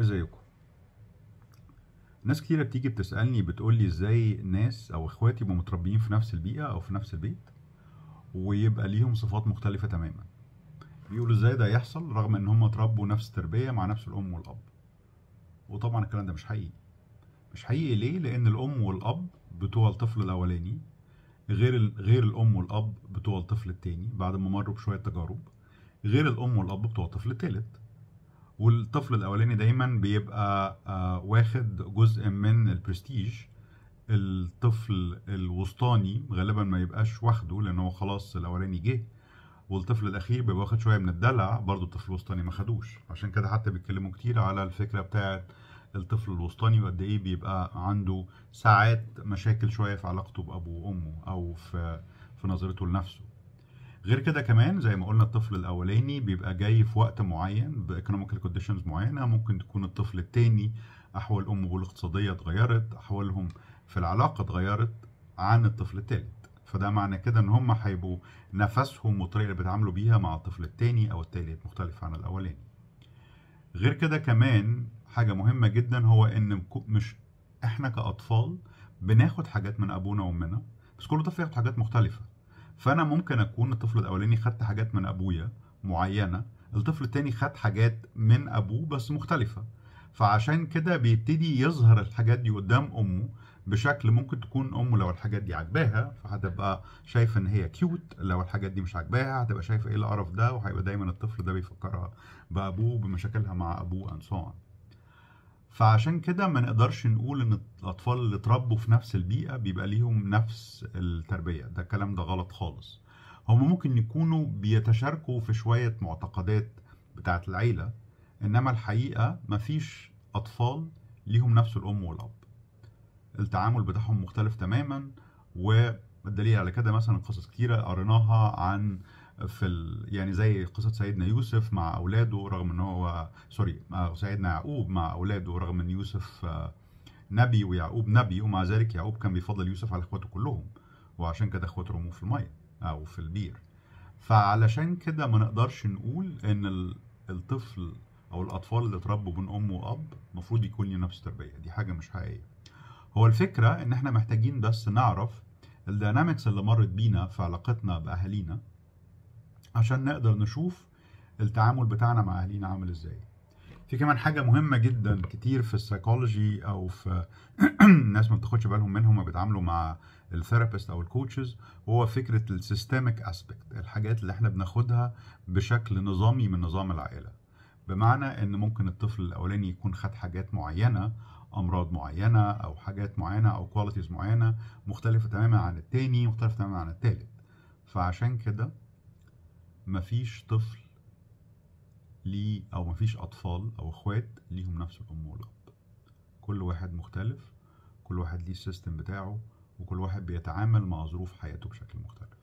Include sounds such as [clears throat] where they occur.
ازيكم ناس كتيرة بتيجي بتسألني بتقول لي ازاي ناس او اخواتي يبقوا متربيين في نفس البيئة او في نفس البيت ويبقى ليهم صفات مختلفة تماما بيقولوا ازاي ده يحصل رغم ان هم اتربوا نفس التربية مع نفس الام والاب وطبعا الكلام ده مش حقيقي مش حقيقي ليه لان الام والاب بتوع الطفل الاولاني غير غير الام والاب بتوع الطفل التاني بعد ما مروا بشويه تجارب غير الام والاب بتوع الطفل التالت والطفل الاولاني دايما بيبقى آه، واخد جزء من البرستيج الطفل الوسطاني غالبا ما يبقاش واخده لان هو خلاص الاولاني جه والطفل الاخير بيبقى واخد شويه من الدلع برضه الطفل الوسطاني ما خدوش عشان كده حتى بيتكلموا كتير على الفكره بتاعه الطفل الوسطاني وقد ايه بيبقى عنده ساعات مشاكل شويه في علاقته بابوه وامه او في في نظرته لنفسه غير كده كمان زي ما قلنا الطفل الاولاني بيبقى جاي في وقت معين بايكونوميكال كونديشنز معينه ممكن تكون الطفل الثاني احوال امه الاقتصاديه اتغيرت احوالهم في العلاقه اتغيرت عن الطفل الثالث فده معنى كده ان هم هيبقوا نفسهم والطريقه اللي بيتعاملوا بيها مع الطفل الثاني او الثالث مختلف عن الاولاني غير كده كمان حاجه مهمه جدا هو ان مش احنا كاطفال بناخد حاجات من ابونا وامنا بس كل طفل ياخد حاجات مختلفه فانا ممكن اكون الطفل الاولاني خدت حاجات من ابويا معينه الطفل التاني خد حاجات من ابوه بس مختلفه فعشان كده بيبتدي يظهر الحاجات دي قدام امه بشكل ممكن تكون امه لو الحاجات دي عاجباها فهتبقى شايفه ان هي كيوت لو الحاجات دي مش عاجباها هتبقى شايفه ايه القرف ده وهيبقى دايما الطفل ده بيفكرها بابوه بمشاكلها مع ابوه and so فعشان كده ما نقدرش نقول ان الاطفال اللي اتربوا في نفس البيئه بيبقى ليهم نفس التربيه ده الكلام ده غلط خالص هم ممكن يكونوا بيتشاركوا في شويه معتقدات بتاعه العيله انما الحقيقه مفيش اطفال ليهم نفس الام والاب التعامل بتاعهم مختلف تماما والدليل على كده مثلا قصص كتيره قريناها عن في ال... يعني زي قصه سيدنا يوسف مع اولاده رغم ان هو سوري سيدنا يعقوب مع اولاده رغم ان يوسف آه، نبي ويعقوب نبي ومع ذلك يعقوب كان بيفضل يوسف على اخواته كلهم وعشان كده اخواته رموه في الميه او في البير فعلشان كده ما نقدرش نقول ان الطفل او الاطفال اللي اتربوا بين ام واب المفروض يكون لي نفس التربيه دي حاجه مش حقيقيه هو الفكره ان احنا محتاجين بس نعرف الدينامكس اللي مرت بينا في علاقتنا باهالينا عشان نقدر نشوف التعامل بتاعنا مع اهالينا عامل ازاي في كمان حاجه مهمه جدا كتير في السايكولوجي او في الناس [clears throat] ما بتاخدش بالهم منهم ما بيتعاملوا مع الثيرابيست او الكوتشز هو فكره السيستميك اسبكت الحاجات اللي احنا بناخدها بشكل نظامي من نظام العائله بمعنى ان ممكن الطفل الاولاني يكون خد حاجات معينه امراض معينه او حاجات معينه او كواليتيز معينه مختلفه تماما عن التاني مختلفه تماما عن التالت فعشان كده مفيش طفل ليه أو مفيش أطفال أو إخوات ليهم نفس الأم والأب كل واحد مختلف كل واحد ليه السيستم بتاعه وكل واحد بيتعامل مع ظروف حياته بشكل مختلف